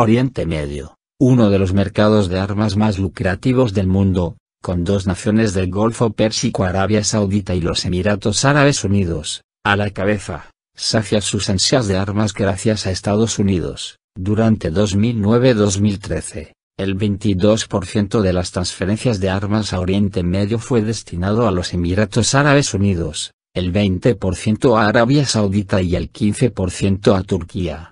Oriente Medio, uno de los mercados de armas más lucrativos del mundo, con dos naciones del Golfo Pérsico Arabia Saudita y los Emiratos Árabes Unidos, a la cabeza, sacia sus ansias de armas gracias a Estados Unidos. Durante 2009-2013, el 22% de las transferencias de armas a Oriente Medio fue destinado a los Emiratos Árabes Unidos, el 20% a Arabia Saudita y el 15% a Turquía.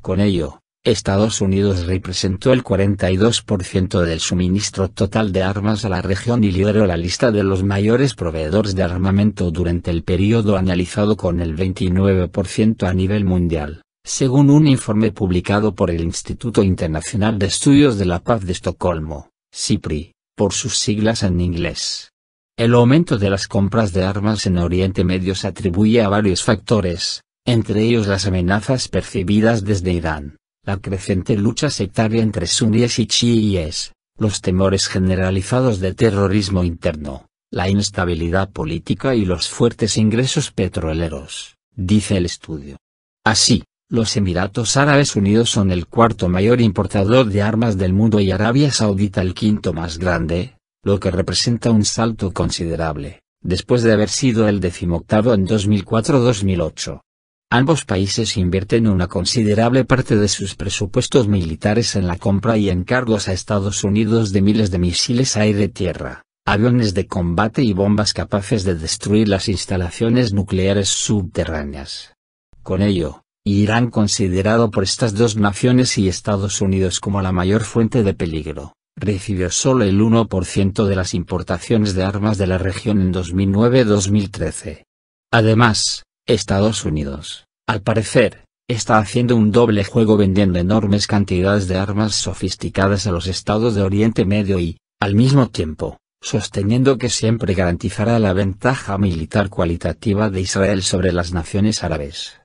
Con ello, Estados Unidos representó el 42% del suministro total de armas a la región y lideró la lista de los mayores proveedores de armamento durante el periodo analizado con el 29% a nivel mundial, según un informe publicado por el Instituto Internacional de Estudios de la Paz de Estocolmo, CIPRI, por sus siglas en inglés. El aumento de las compras de armas en Oriente Medio se atribuye a varios factores, entre ellos las amenazas percibidas desde Irán la creciente lucha sectaria entre suníes y chiíes, los temores generalizados de terrorismo interno, la inestabilidad política y los fuertes ingresos petroleros, dice el estudio. Así, los Emiratos Árabes Unidos son el cuarto mayor importador de armas del mundo y Arabia Saudita el quinto más grande, lo que representa un salto considerable, después de haber sido el decimoctavo en 2004-2008. Ambos países invierten una considerable parte de sus presupuestos militares en la compra y encargos a Estados Unidos de miles de misiles aire-tierra, aviones de combate y bombas capaces de destruir las instalaciones nucleares subterráneas. Con ello, Irán considerado por estas dos naciones y Estados Unidos como la mayor fuente de peligro, recibió solo el 1% de las importaciones de armas de la región en 2009-2013. Además, Estados Unidos, al parecer, está haciendo un doble juego vendiendo enormes cantidades de armas sofisticadas a los estados de Oriente Medio y, al mismo tiempo, sosteniendo que siempre garantizará la ventaja militar cualitativa de Israel sobre las naciones árabes.